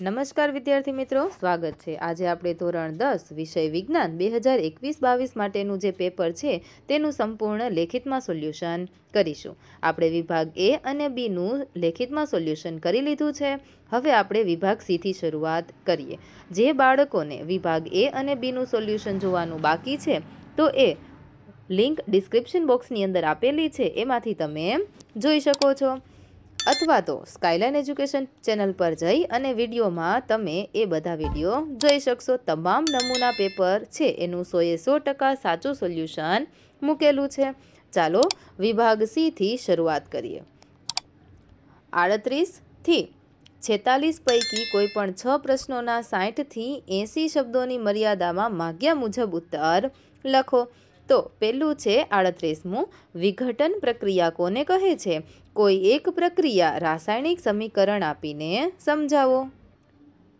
નમસ્કાર વિદ્યાર્થી મિત્રો સ્વાગત છે આજે આપણે ધોરણ દસ વિષય વિજ્ઞાન બે હજાર એકવીસ બાવીસ માટેનું જે પેપર છે તેનું સંપૂર્ણ લેખિતમાં સોલ્યુશન કરીશું આપણે વિભાગ એ અને બીનું લેખિતમાં સોલ્યુશન કરી લીધું છે હવે આપણે વિભાગ સીથી શરૂઆત કરીએ જે બાળકોને વિભાગ એ અને બીનું સોલ્યુશન જોવાનું બાકી છે તો એ લિંક ડિસ્ક્રિપ્શન બોક્સની અંદર આપેલી છે એમાંથી તમે જોઈ શકો છો અથવા તો સ્કાયલાઇન એજ્યુકેશન ચેનલ પર જઈ અને વિડીયોમાં તમે એ બધા વિડીયો જોઈ શકશો તમામ નમૂના પેપર છે એનું સોએ સો ટકા સાચું સોલ્યુશન મૂકેલું છે ચાલો વિભાગ સીથી શરૂઆત કરીએ આડત્રીસથી છેતાલીસ પૈકી કોઈપણ છ પ્રશ્નોના સાઠથી એંસી શબ્દોની મર્યાદામાં માગ્યા મુજબ ઉત્તર લખો તો પહેલું છે આડત્રીસમું વિઘટન પ્રક્રિયા કોને કહે છે કોઈ એક પ્રક્રિયા રાસાયણિક સમીકરણ આપીને સમજાવો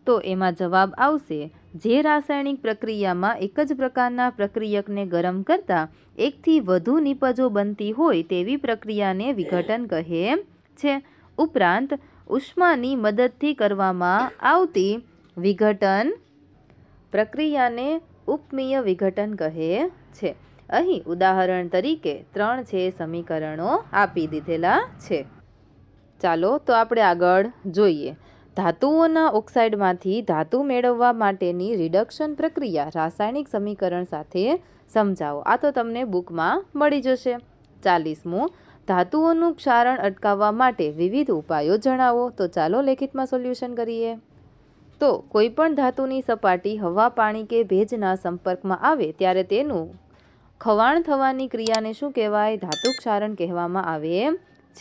તો એમાં જવાબ આવશે જે રાસાયણિક પ્રક્રિયામાં એક જ પ્રકારના પ્રક્રિયકને ગરમ કરતાં એકથી વધુ નિપજો બનતી હોય તેવી પ્રક્રિયાને વિઘટન કહે છે ઉપરાંત ઉષ્માની મદદથી કરવામાં આવતી વિઘટન પ્રક્રિયાને ઉપમીય વિઘટન કહે છે અહીં ઉદાહરણ તરીકે ત્રણ છે સમીકરણો આપી દીધેલા છે ચાલો તો આપણે આગળ જોઈએ ધાતુઓના ઓક્સાઇડમાંથી ધાતુ મેળવવા માટેની રિડક્શન પ્રક્રિયા રાસાયણિક સમીકરણ સાથે સમજાવો આ તો તમને બુકમાં મળી જશે ચાલીસમું ધાતુઓનું ક્ષારણ અટકાવવા માટે વિવિધ ઉપાયો જણાવો તો ચાલો લેખિતમાં સોલ્યુશન કરીએ તો કોઈપણ ધાતુની સપાટી હવા પાણી કે ભેજના સંપર્કમાં આવે ત્યારે તેનું ખવાણ થવાની ક્રિયાને શું કહેવાય ધાતુક્ષારણ કહેવામાં આવે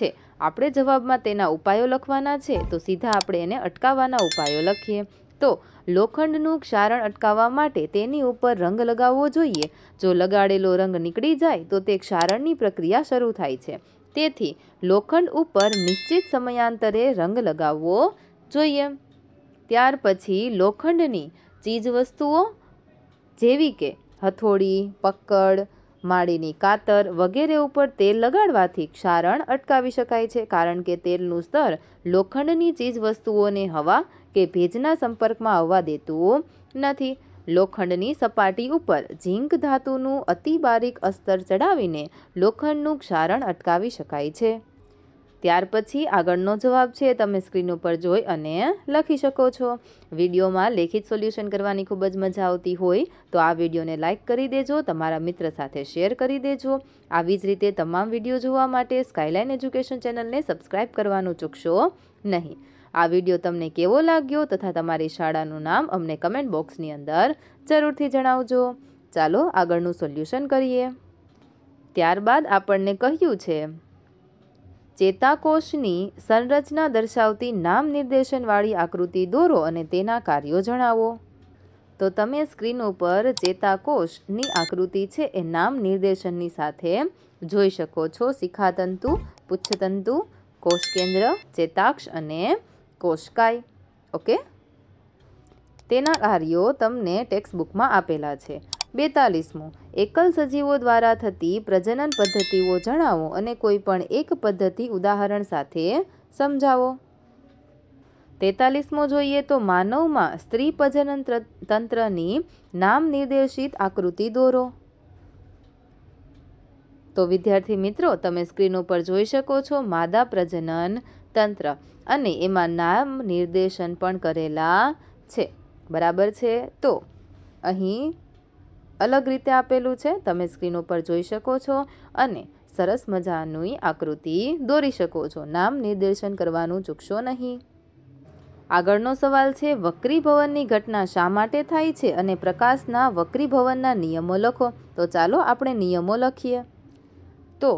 છે આપણે જવાબમાં તેના ઉપાયો લખવાના છે તો સીધા આપણે એને અટકાવવાના ઉપાયો લખીએ તો લોખંડનું ક્ષારણ અટકાવવા માટે તેની ઉપર રંગ લગાવવો જોઈએ જો લગાડેલો રંગ નીકળી જાય તો તે ક્ષારણની પ્રક્રિયા શરૂ થાય છે તેથી લોખંડ ઉપર નિશ્ચિત સમયાંતરે રંગ લગાવવો જોઈએ ત્યાર પછી લોખંડની ચીજવસ્તુઓ જેવી કે હથોડી પકડ માળીની કાતર વગેરે ઉપર તેલ લગાડવાથી ક્ષારણ અટકાવી શકાય છે કારણ કે તેલનું સ્તર લોખંડની ચીજ વસ્તુઓને હવા કે ભેજના સંપર્કમાં આવવા દેતું નથી લોખંડની સપાટી ઉપર ઝીંક ધાતુનું અતિ બારીક અસ્તર ચડાવીને લોખંડનું ક્ષારણ અટકાવી શકાય છે ત્યાર પછી આગળનો જવાબ છે તમે સ્ક્રીન ઉપર જોઈ અને લખી શકો છો વિડીયોમાં લેખિત સોલ્યુશન કરવાની ખૂબ જ મજા આવતી હોય તો આ વિડીયોને લાઇક કરી દેજો તમારા મિત્ર સાથે શેર કરી દેજો આવી જ રીતે તમામ વિડીયો જોવા માટે સ્કાયલાઇન એજ્યુકેશન ચેનલને સબસ્ક્રાઇબ કરવાનું ચૂકશો નહીં આ વિડીયો તમને કેવો લાગ્યો તથા તમારી શાળાનું નામ અમને કમેન્ટ બોક્સની અંદર જરૂરથી જણાવજો ચાલો આગળનું સોલ્યુશન કરીએ ત્યારબાદ આપણને કહ્યું છે ચેતાકોષની સંરચના દર્શાવતી નામ નિર્દેશનવાળી આકૃતિ દોરો અને તેના કાર્યો જણાવો તો તમે સ્ક્રીન ઉપર ચેતાકોષની આકૃતિ છે એ નામ નિર્દેશનની સાથે જોઈ શકો છો શિખાતંતુ પુચ્છતંતુ કોષ કેન્દ્ર ચેતાક્ષ અને કોષકાય ઓકે તેના કાર્યો તમને ટેક્સ્ટબુકમાં આપેલા છે બેતાલીસમું એકલ સજીવો દ્વારા થતી પ્રજનન પદ્ધતિઓ જણાવો અને કોઈ પણ એક પદ્ધતિ ઉદાહરણ સાથે સમજાવો તેતાલીસમો જોઈએ તો માનવમાં સ્ત્રી પ્રજનન તંત્રની નામ નિર્દેશિત આકૃતિ દોરો તો વિદ્યાર્થી મિત્રો તમે સ્ક્રીન ઉપર જોઈ શકો છો માદા પ્રજનન તંત્ર અને એમાં નામ નિર્દેશન પણ કરેલા છે બરાબર છે તો અહીં અલગ રીતે આપેલું છે તમે સ્ક્રીન ઉપર જોઈ શકો છો અને સરસ મજાની આકૃતિ દોરી શકો છો નામ નિર્દેશન કરવાનું ચૂકશો નહીં આગળનો સવાલ છે વક્રીભવનની ઘટના શા માટે થાય છે અને પ્રકાશના વક્રીભવનના નિયમો લખો તો ચાલો આપણે નિયમો લખીએ તો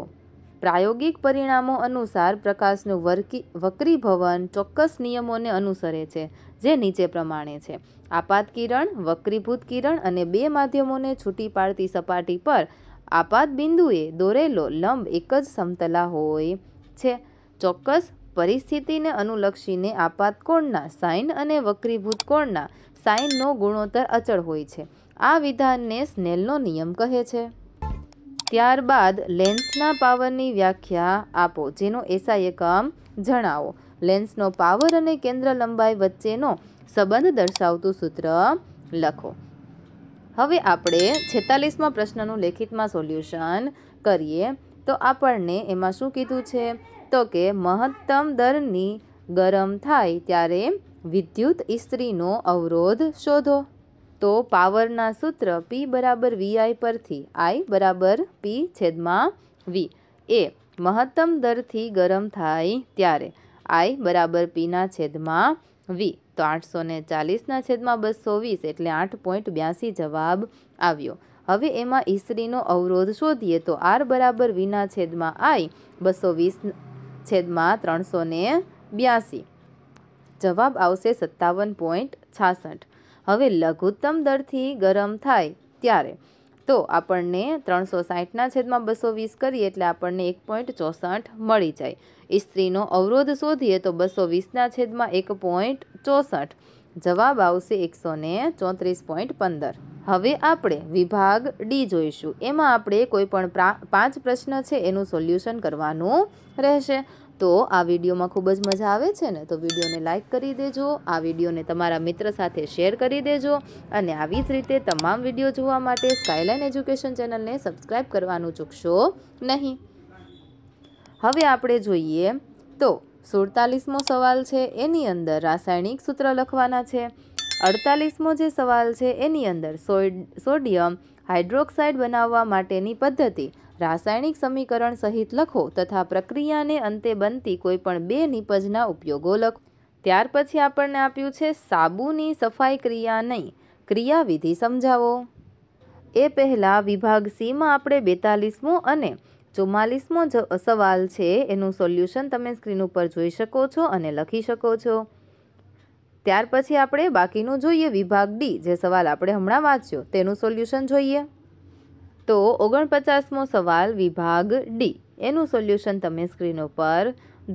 પ્રાયોગિક પરિણામો અનુસાર પ્રકાશનું વર્કી વક્રીભવન ચોક્કસ નિયમોને અનુસરે છે જે નીચે પ્રમાણે છે આપાત કિરણ વક્રીભૂત કિરણ અને બે માધ્યમોને છૂટી પાડતી સપાટી પર આપાત બિંદુએ દોરેલો લંબ એક જ સમતલા હોય છે ચોક્કસ પરિસ્થિતિને અનુલક્ષીને આપાત કોણના સાઇન અને વક્રીભૂત કોણના સાઇનનો ગુણોત્તર અચળ હોય છે આ વિધાનને સ્નેલનો નિયમ કહે છે ત્યારબાદ લેન્સના પાવરની વ્યાખ્યા આપો જેનો એસઆઈ એકમ જણાવો લેન્સનો પાવર અને કેન્દ્ર લંબાઈ વચ્ચેનો સંબંધ દર્શાવતું સૂત્ર લખો હવે આપણે છેતાલીસમાં પ્રશ્નનું લેખિતમાં સોલ્યુશન કરીએ તો આપણને એમાં શું કીધું છે તો કે મહત્તમ દરની ગરમ થાય ત્યારે વિદ્યુત ઇસ્ત્રીનો અવરોધ શોધો તો પાવરના સૂત્ર પી બરાબર વીઆઈ પરથી આઈ બરાબર પી છેદમાં વી એ મહત્તમ દરથી ગરમ થાય ત્યારે આઈ બરાબર પીના છેદમાં વી તો આઠસો ને ચાલીસના છેદમાં બસો વીસ એટલે આઠ પોઈન્ટ બ્યાસી જવાબ આવ્યો હવે એમાં ઈસરીનો અવરોધ શોધીએ તો આર બરાબર વીના છેદમાં આઈ બસો વીસ છેદમાં ત્રણસો ને બ્યાસી જવાબ આવશે સત્તાવન પોઈન્ટ છાસઠ હવે લઘુત્તમ દરથી ગરમ થાય ત્યારે તો આપણને ત્રણસો સાઠના છેદમાં બસો વીસ કરીએ એટલે આપણને એક પોઈન્ટ ચોસઠ મળી જાય ઇસ્ત્રીનો અવરોધ શોધીએ તો બસો વીસના છેદમાં એક પોઈન્ટ ચોસઠ જવાબ આવશે એકસો ને ચોત્રીસ પોઈન્ટ પંદર હવે આપણે વિભાગ ડી જોઈશું એમાં આપણે કોઈ પણ પાંચ પ્રશ્ન છે એનું સોલ્યુશન કરવાનું રહેશે તો આ વિડીયોમાં ખૂબ જ મજા આવે છે ને તો વિડીયોને લાઇક કરી દેજો આ વિડીયોને તમારા મિત્ર સાથે શેર કરી દેજો અને આવી જ રીતે તમામ વિડીયો જોવા માટે સ્કાયલાઇન એજ્યુકેશન ચેનલને સબસ્ક્રાઈબ કરવાનું ચૂકશો નહીં હવે આપણે જોઈએ તો સુડતાલીસમો સવાલ છે એની અંદર રાસાયણિક સૂત્ર લખવાના છે અડતાલીસમો જે સવાલ છે એની અંદર સોડિયમ હાઇડ્રોક્સાઇડ બનાવવા માટેની પદ્ધતિ રાસાયણિક સમીકરણ સહિત લખો તથા પ્રક્રિયાને અંતે બનતી કોઈપણ બે નિપજના ઉપયોગો લખો ત્યાર પછી આપણને આપ્યું છે સાબુની સફાઈ ક્રિયા નહીં ક્રિયાવિધિ સમજાવો એ પહેલાં વિભાગ સીમાં આપણે બેતાલીસમો અને ચુમ્માલીસમો સવાલ છે એનું સોલ્યુશન તમે સ્ક્રીન ઉપર જોઈ શકો છો અને લખી શકો છો ત્યાર પછી આપણે બાકીનું જોઈએ વિભાગ ડી જે સવાલ આપણે હમણાં વાંચ્યો તેનું સોલ્યુશન જોઈએ તો ઓગણપચાસમો સવાલ વિભાગ ડી એનું સોલ્યુશન તમે સ્ક્રીન ઉપર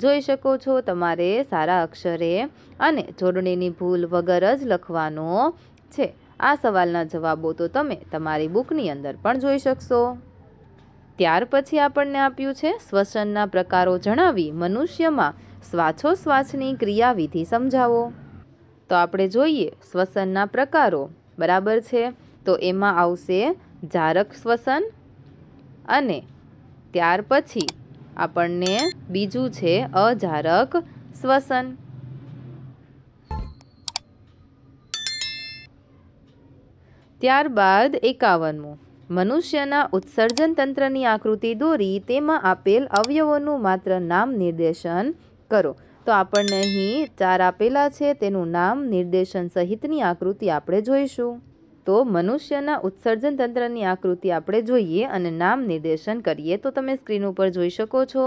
જોઈ શકો છો તમારે સારા અક્ષરે અને જોડણીની ભૂલ વગર જ લખવાનો છે આ સવાલના જવાબો તો તમે તમારી બુકની અંદર પણ જોઈ શકશો ત્યાર પછી આપણને આપ્યું છે શ્વસનના પ્રકારો જણાવી મનુષ્યમાં શ્વાસોશ્વાસની ક્રિયાવિધિ સમજાવો તો આપણે જોઈએ શ્વસનના પ્રકારો બરાબર છે તો એમાં આવશે જારક શ્વસન અને ત્યાર પછી આપણને બીજું છે અજારક શ્વસન ત્યારબાદ એકાવનમું મનુષ્યના ઉત્સર્જન તંત્રની આકૃતિ દોરી તેમાં આપેલ અવયવોનું માત્ર નામ નિર્દેશન કરો તો આપણને અહીં ચાર આપેલા છે તેનું નામ નિર્દેશન સહિતની આકૃતિ આપણે જોઈશું તો મનુષ્યના ઉત્સર્જન તંત્રની આકૃતિ આપણે જોઈએ અને નામ નિર્દેશન કરીએ તો તમે સ્ક્રીન ઉપર જોઈ શકો છો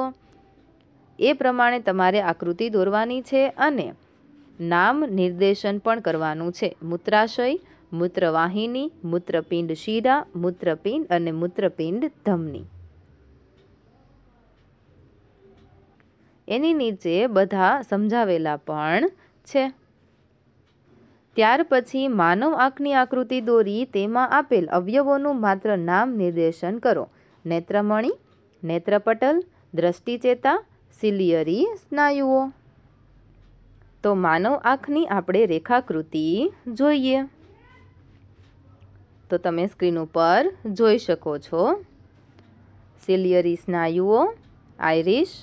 એ પ્રમાણે તમારે આકૃતિ દોરવાની છે અને નામ નિર્દેશન પણ કરવાનું છે મૂત્રાશય મૂત્રવાહિની મૂત્રપિંડ શીરા મૂત્રપિંડ અને મૂત્રપિંડ ધમની એની નીચે બધા સમજાવેલા પણ છે ત્યાર પછી માનવ આંખની આકૃતિ દોરી તેમાં આપેલ અવયવોનું માત્ર નામ નિર્દેશન કરો નેત્રમણી નેત્રપટલ દ્રષ્ટિચેતા સિલિયરી સ્નાયુઓ તો માનવ આંખની આપણે રેખાકૃતિ જોઈએ તો તમે સ્ક્રીન ઉપર જોઈ શકો છો સિલિયરી સ્નાયુઓ આઇરિશ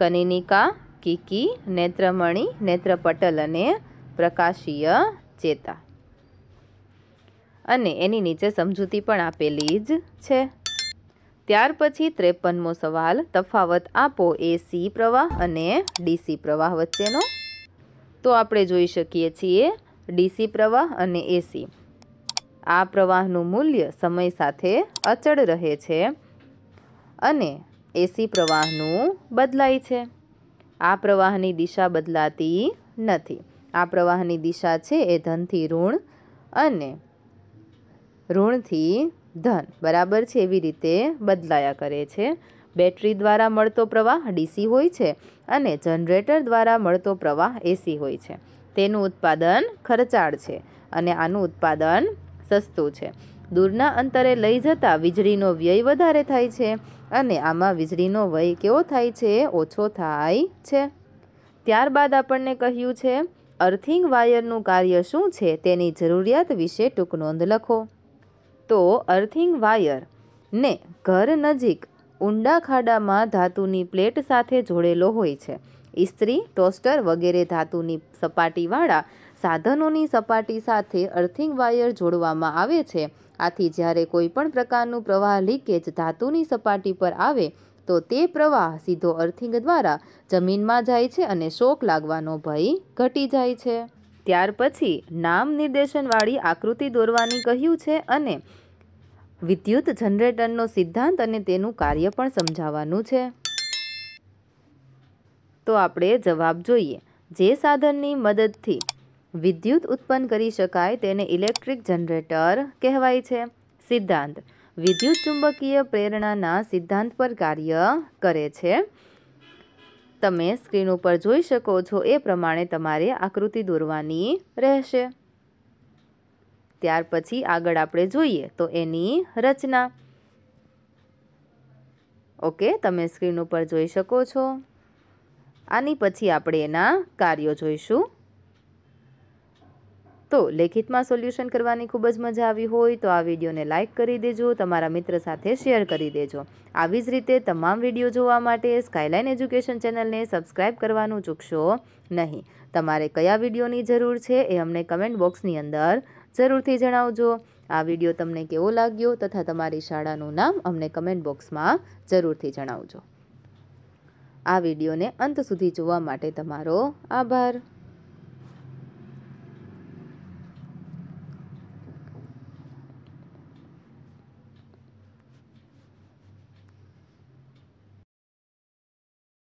કનિનિકા કીકી નેત્રમણી નેત્રપટલ અને પ્રકાશીય ચેતા અને એની નીચે સમજૂતી પણ આપેલી જ છે ત્યાર પછી ત્રેપનમો સવાલ તફાવત આપો એ સી પ્રવાહ અને ડીસી પ્રવાહ વચ્ચેનો તો આપણે જોઈ શકીએ છીએ ડીસી પ્રવાહ અને એસી આ પ્રવાહનું મૂલ્ય સમય સાથે અચળ રહે છે અને એસી પ્રવાહનું બદલાય છે આ પ્રવાહની દિશા બદલાતી નથી આ પ્રવાહની દિશા છે એ ધનથી ઋણ અને ઋણથી ધન બરાબર છે એવી રીતે બદલાયા કરે છે બેટરી દ્વારા મળતો પ્રવાહ ડીસી હોય છે અને જનરેટર દ્વારા મળતો પ્રવાહ એસી હોય છે તેનું ઉત્પાદન ખર્ચાળ છે અને આનું ઉત્પાદન સસ્તું છે દૂરના અંતરે લઈ જતાં વીજળીનો વ્યય વધારે થાય છે અને આમાં વીજળીનો વ્યય કેવો થાય છે ઓછો થાય છે ત્યારબાદ આપણને કહ્યું છે અર્થિંગ વાયરનું કાર્ય શું છે તેની જરૂરિયાત વિશે ટૂંક નોંધ લખો તો અર્થિંગ વાયર ને ઘર નજીક ઊંડા ખાડામાં ધાતુની પ્લેટ સાથે જોડેલો હોય છે ઇસ્ત્રી ટોસ્ટર વગેરે ધાતુની સપાટીવાળા સાધનોની સપાટી સાથે અર્થિંગ વાયર જોડવામાં આવે છે આથી જ્યારે કોઈ પણ પ્રકારનું પ્રવાહ લીકેજ ધાતુની સપાટી પર આવે તો તે પ્રવાહ સીધો અર્થિંગ દ્વારા જમીનમાં જાય છે અને શોક લાગવાનો ભય ઘટી જાય છે ત્યાર પછી નામ નિર્દેશનવાળી આકૃતિ દોરવાની કહ્યું છે અને વિદ્યુત જનરેટરનો સિદ્ધાંત અને તેનું કાર્ય પણ સમજાવવાનું છે તો આપણે જવાબ જોઈએ જે સાધનની મદદથી વિદ્યુત ઉત્પન્ન કરી શકાય તેને ઇલેક્ટ્રિક જનરેટર કહેવાય છે સિદ્ધાંત વિદ્યુત ચુંબકીય પ્રેરણાના સિદ્ધાંત પર કાર્ય કરે છે તમે સ્ક્રીન ઉપર જોઈ શકો છો એ પ્રમાણે તમારે આકૃતિ દોરવાની રહેશે ત્યાર પછી આગળ આપણે જોઈએ તો એની રચના ઓકે તમે સ્ક્રીન ઉપર જોઈ શકો છો આની પછી આપણે એના કાર્યો જોઈશું તો લેખિતમાં સોલ્યુશન કરવાની ખૂબ જ મજા આવી હોય તો આ વિડીયોને લાઇક કરી દેજો તમારા મિત્ર સાથે શેર કરી દેજો આવી જ રીતે તમામ વિડીયો જોવા માટે સ્કાયલાઇન એજ્યુકેશન ચેનલને સબસ્ક્રાઇબ કરવાનું ચૂકશો નહીં તમારે કયા વિડીયોની જરૂર છે એ અમને કમેન્ટ બોક્સની અંદર જરૂરથી જણાવજો આ વિડીયો તમને કેવો લાગ્યો તથા તમારી શાળાનું નામ અમને કમેન્ટ બોક્સમાં જરૂરથી જણાવજો આ વિડીયોને અંત સુધી જોવા માટે તમારો આભાર